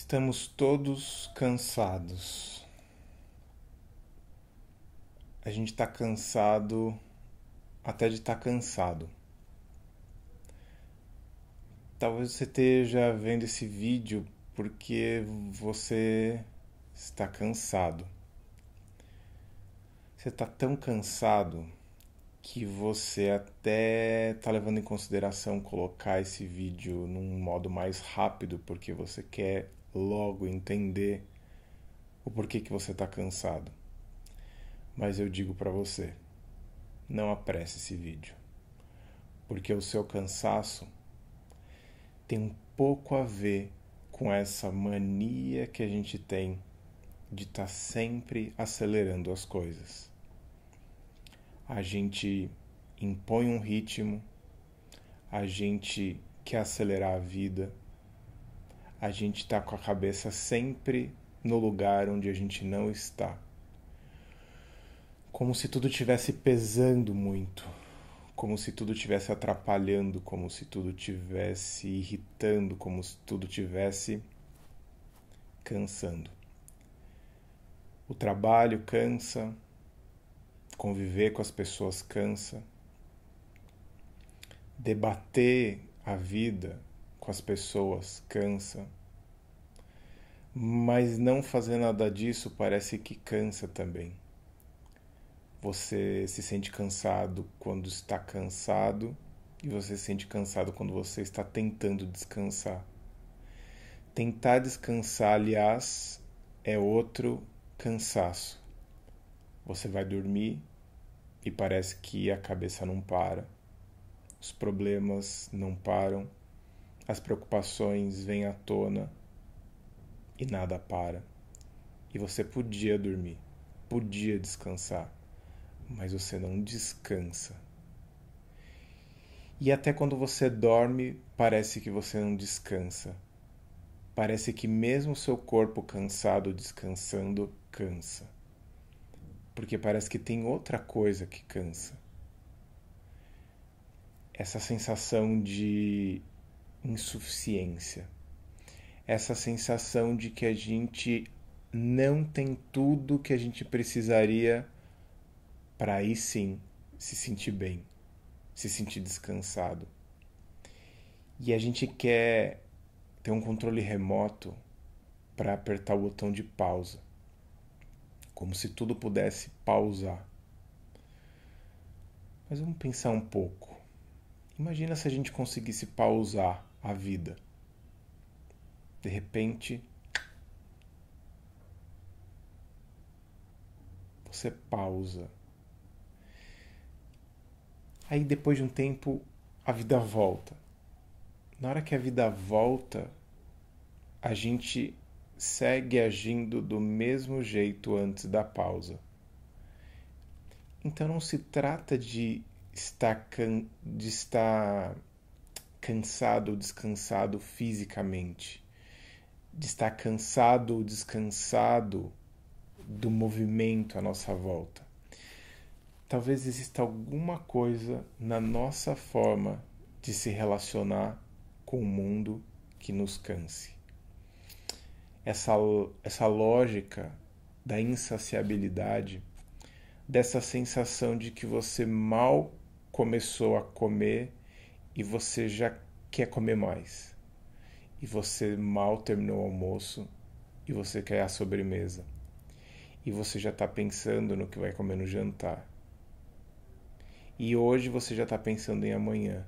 Estamos todos cansados. A gente está cansado até de estar tá cansado. Talvez você esteja vendo esse vídeo porque você está cansado. Você está tão cansado que você até está levando em consideração colocar esse vídeo num modo mais rápido porque você quer logo entender o porquê que você está cansado. Mas eu digo para você, não apresse esse vídeo, porque o seu cansaço tem um pouco a ver com essa mania que a gente tem de estar tá sempre acelerando as coisas. A gente impõe um ritmo, a gente quer acelerar a vida a gente está com a cabeça sempre no lugar onde a gente não está. Como se tudo tivesse pesando muito, como se tudo tivesse atrapalhando, como se tudo tivesse irritando, como se tudo tivesse cansando. O trabalho cansa, conviver com as pessoas cansa, debater a vida com as pessoas, cansa. Mas não fazer nada disso parece que cansa também. Você se sente cansado quando está cansado e você se sente cansado quando você está tentando descansar. Tentar descansar, aliás, é outro cansaço. Você vai dormir e parece que a cabeça não para, os problemas não param, as preocupações vêm à tona e nada para. E você podia dormir, podia descansar, mas você não descansa. E até quando você dorme, parece que você não descansa. Parece que mesmo seu corpo cansado descansando, cansa. Porque parece que tem outra coisa que cansa. Essa sensação de insuficiência, essa sensação de que a gente não tem tudo que a gente precisaria para aí sim se sentir bem, se sentir descansado. E a gente quer ter um controle remoto para apertar o botão de pausa, como se tudo pudesse pausar. Mas vamos pensar um pouco. Imagina se a gente conseguisse pausar a vida. De repente, você pausa. Aí depois de um tempo, a vida volta. Na hora que a vida volta, a gente segue agindo do mesmo jeito antes da pausa. Então não se trata de está, can, de estar cansado ou descansado fisicamente, de estar cansado ou descansado do movimento à nossa volta. Talvez exista alguma coisa na nossa forma de se relacionar com o mundo que nos canse. Essa, essa lógica da insaciabilidade, dessa sensação de que você mal começou a comer e você já quer comer mais. E você mal terminou o almoço e você quer a sobremesa. E você já está pensando no que vai comer no jantar. E hoje você já está pensando em amanhã.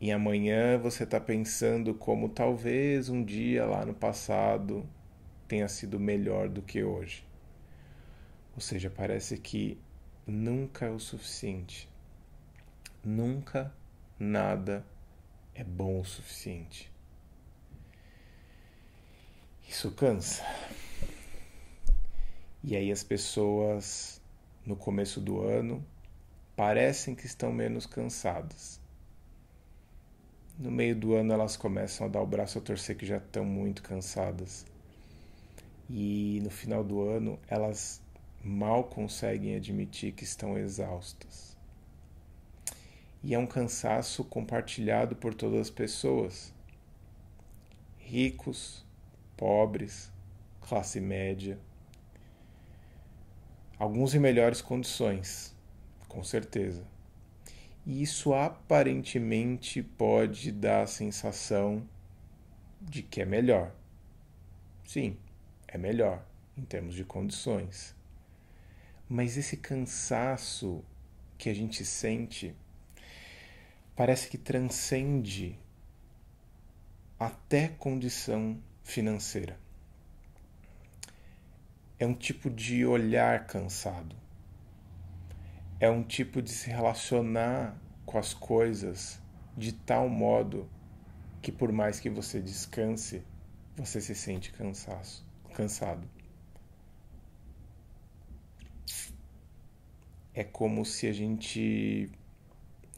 E amanhã você está pensando como talvez um dia lá no passado tenha sido melhor do que hoje. Ou seja, parece que nunca é o suficiente. Nunca nada é bom o suficiente. Isso cansa. E aí as pessoas no começo do ano parecem que estão menos cansadas. No meio do ano elas começam a dar o braço a torcer que já estão muito cansadas. E no final do ano elas mal conseguem admitir que estão exaustas e é um cansaço compartilhado por todas as pessoas. Ricos, pobres, classe média. Alguns em melhores condições, com certeza. E isso aparentemente pode dar a sensação de que é melhor. Sim, é melhor em termos de condições. Mas esse cansaço que a gente sente parece que transcende até condição financeira. É um tipo de olhar cansado. É um tipo de se relacionar com as coisas de tal modo que por mais que você descanse, você se sente cansaço, cansado. É como se a gente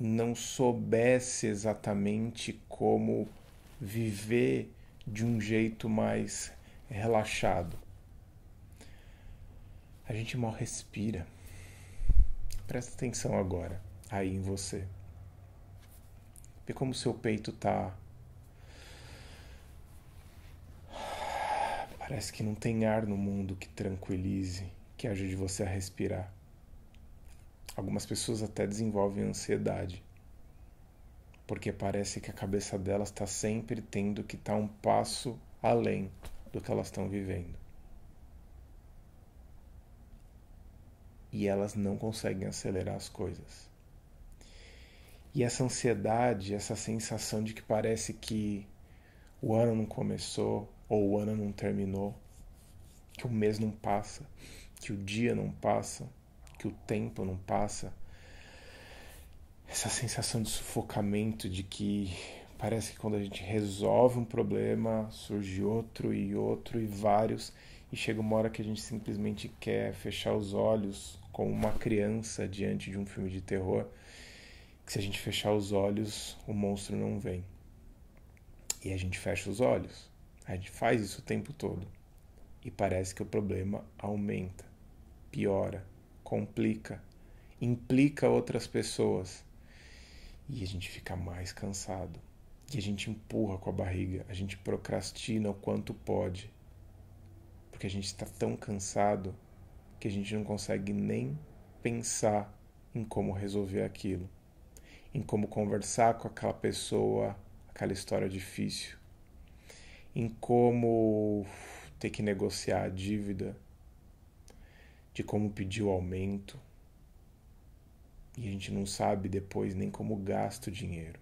não soubesse exatamente como viver de um jeito mais relaxado. A gente mal respira. Presta atenção agora, aí em você. Vê como seu peito tá. Parece que não tem ar no mundo que tranquilize, que ajude você a respirar. Algumas pessoas até desenvolvem ansiedade, porque parece que a cabeça delas está sempre tendo que estar tá um passo além do que elas estão vivendo. E elas não conseguem acelerar as coisas. E essa ansiedade, essa sensação de que parece que o ano não começou ou o ano não terminou, que o mês não passa, que o dia não passa, que o tempo não passa, essa sensação de sufocamento, de que parece que quando a gente resolve um problema, surge outro e outro e vários, e chega uma hora que a gente simplesmente quer fechar os olhos como uma criança diante de um filme de terror, que se a gente fechar os olhos, o monstro não vem. E a gente fecha os olhos. A gente faz isso o tempo todo. E parece que o problema aumenta, piora, complica, implica outras pessoas. E a gente fica mais cansado. E a gente empurra com a barriga, a gente procrastina o quanto pode. Porque a gente está tão cansado que a gente não consegue nem pensar em como resolver aquilo, em como conversar com aquela pessoa, aquela história difícil, em como ter que negociar a dívida de como pediu aumento e a gente não sabe depois nem como gasta o dinheiro.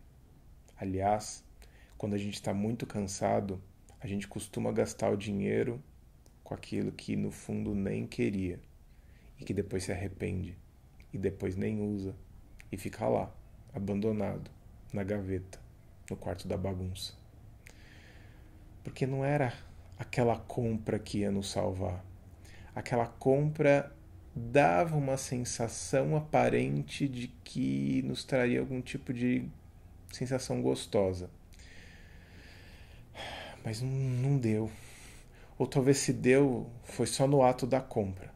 Aliás, quando a gente está muito cansado, a gente costuma gastar o dinheiro com aquilo que no fundo nem queria e que depois se arrepende e depois nem usa e fica lá, abandonado, na gaveta, no quarto da bagunça. Porque não era aquela compra que ia nos salvar aquela compra dava uma sensação aparente de que nos traria algum tipo de sensação gostosa. Mas não, deu. Ou talvez se deu, foi só no ato da compra.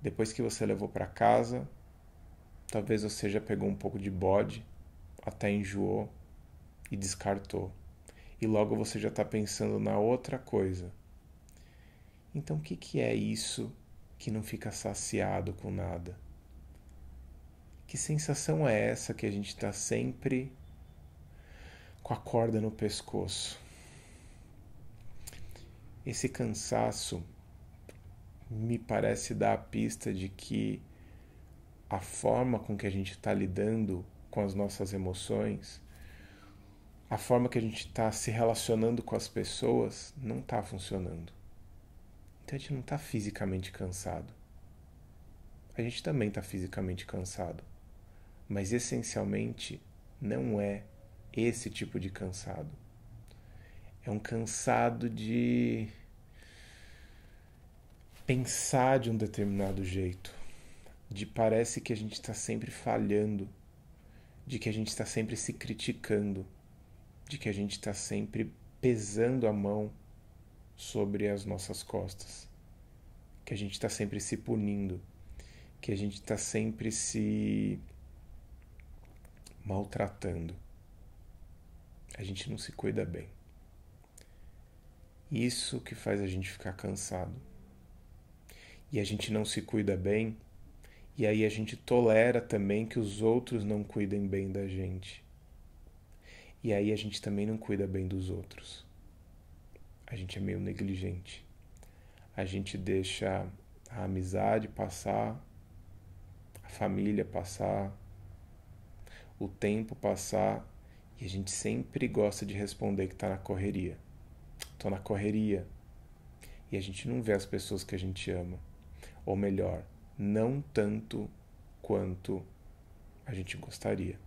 Depois que você levou para casa, talvez você já pegou um pouco de bode, até enjoou e descartou. E logo você já está pensando na outra coisa então, o que, que é isso que não fica saciado com nada? Que sensação é essa que a gente está sempre com a corda no pescoço? Esse cansaço me parece dar a pista de que a forma com que a gente está lidando com as nossas emoções, a forma que a gente está se relacionando com as pessoas, não está funcionando. Então a gente não está fisicamente cansado. A gente também está fisicamente cansado. Mas essencialmente não é esse tipo de cansado. É um cansado de pensar de um determinado jeito, de parece que a gente está sempre falhando, de que a gente está sempre se criticando, de que a gente está sempre pesando a mão sobre as nossas costas. Que a gente está sempre se punindo, que a gente está sempre se maltratando. A gente não se cuida bem. Isso que faz a gente ficar cansado. E a gente não se cuida bem, e aí a gente tolera também que os outros não cuidem bem da gente. E aí a gente também não cuida bem dos outros a gente é meio negligente. A gente deixa a amizade passar, a família passar, o tempo passar e a gente sempre gosta de responder que está na correria. Estou na correria. E a gente não vê as pessoas que a gente ama. Ou melhor, não tanto quanto a gente gostaria.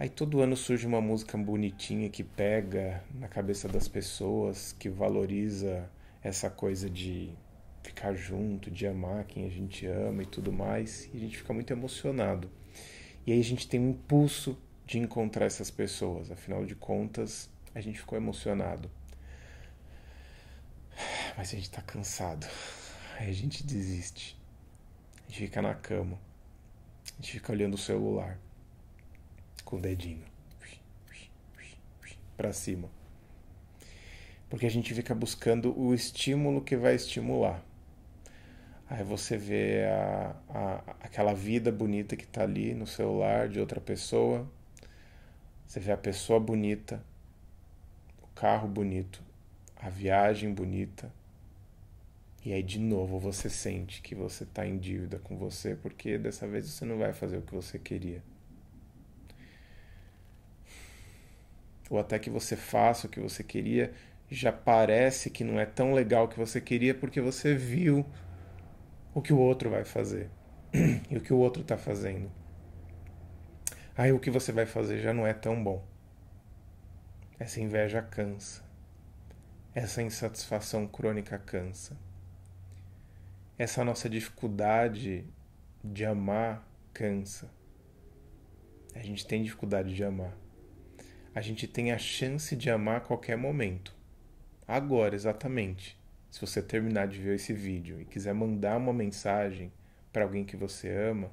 Aí todo ano surge uma música bonitinha que pega na cabeça das pessoas, que valoriza essa coisa de ficar junto, de amar quem a gente ama e tudo mais, e a gente fica muito emocionado. E aí a gente tem um impulso de encontrar essas pessoas, afinal de contas, a gente ficou emocionado. Mas a gente tá cansado. Aí a gente desiste. A gente fica na cama. A gente fica olhando o celular com o dedinho para cima. Porque a gente fica buscando o estímulo que vai estimular. Aí você vê a, a, aquela vida bonita que está ali no celular de outra pessoa. Você vê a pessoa bonita, o carro bonito, a viagem bonita. E aí de novo você sente que você está em dívida com você, porque dessa vez você não vai fazer o que você queria. ou até que você faça o que você queria, já parece que não é tão legal o que você queria porque você viu o que o outro vai fazer e o que o outro está fazendo. Aí o que você vai fazer já não é tão bom. Essa inveja cansa. Essa insatisfação crônica cansa. Essa nossa dificuldade de amar cansa. A gente tem dificuldade de amar a gente tem a chance de amar a qualquer momento. Agora, exatamente. Se você terminar de ver esse vídeo e quiser mandar uma mensagem para alguém que você ama,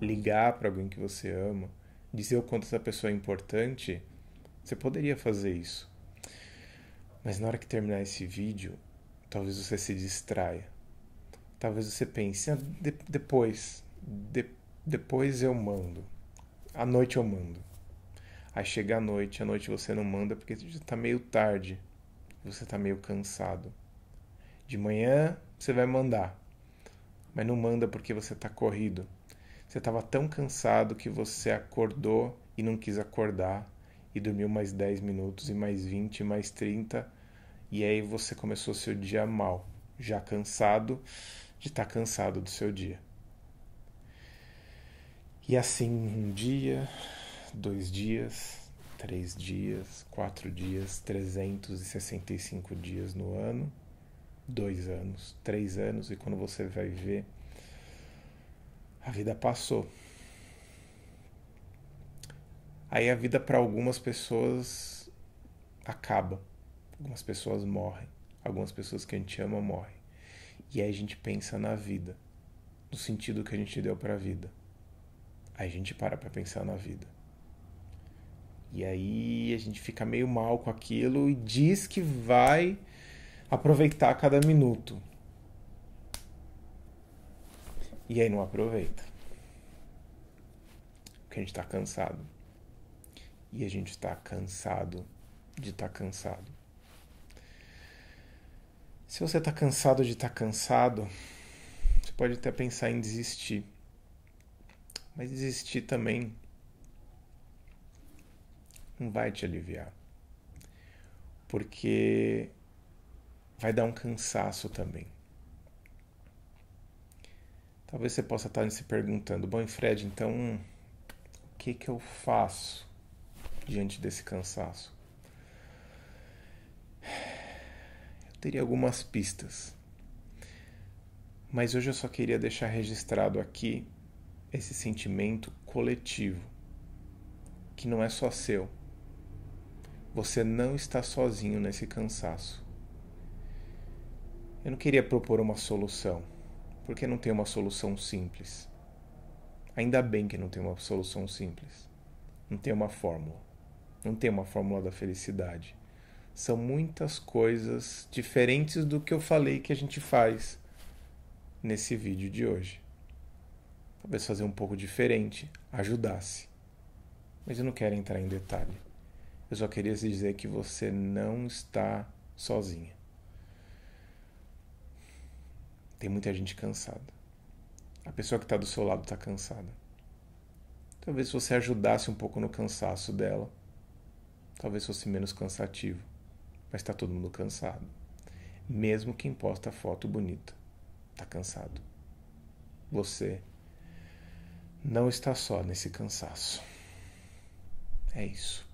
ligar para alguém que você ama, dizer o quanto essa pessoa é importante, você poderia fazer isso. Mas na hora que terminar esse vídeo, talvez você se distraia. Talvez você pense, ah, de depois, de depois eu mando. À noite eu mando. Aí chega a noite, a noite você não manda porque está meio tarde, você está meio cansado. De manhã você vai mandar, mas não manda porque você está corrido. Você estava tão cansado que você acordou e não quis acordar e dormiu mais 10 minutos e mais 20, e mais 30 e aí você começou seu dia mal, já cansado de estar tá cansado do seu dia. E assim, um dia, dois dias, três dias, quatro dias, 365 dias no ano, dois anos, três anos, e quando você vai ver, a vida passou. Aí a vida para algumas pessoas acaba, algumas pessoas morrem, algumas pessoas que a gente ama morrem. E aí a gente pensa na vida, no sentido que a gente deu para a vida. Aí a gente para para pensar na vida. E aí a gente fica meio mal com aquilo e diz que vai aproveitar cada minuto. E aí não aproveita. Porque a gente tá cansado. E a gente tá cansado de estar tá cansado. Se você tá cansado de estar tá cansado, você pode até pensar em desistir. Mas desistir também não vai te aliviar. Porque vai dar um cansaço também. Talvez você possa estar se perguntando: bom, Fred, então o que, que eu faço diante desse cansaço? Eu teria algumas pistas. Mas hoje eu só queria deixar registrado aqui esse sentimento coletivo, que não é só seu, você não está sozinho nesse cansaço. Eu não queria propor uma solução, porque não tem uma solução simples. Ainda bem que não tem uma solução simples. Não tem uma fórmula. Não tem uma fórmula da felicidade. São muitas coisas diferentes do que eu falei que a gente faz nesse vídeo de hoje. Talvez fazer um pouco diferente ajudasse. Mas eu não quero entrar em detalhe. Eu só queria te dizer que você não está sozinha. Tem muita gente cansada. A pessoa que está do seu lado está cansada. Talvez se você ajudasse um pouco no cansaço dela, talvez fosse menos cansativo. Mas está todo mundo cansado. Mesmo quem posta foto bonita está cansado. Você não está só nesse cansaço. É isso.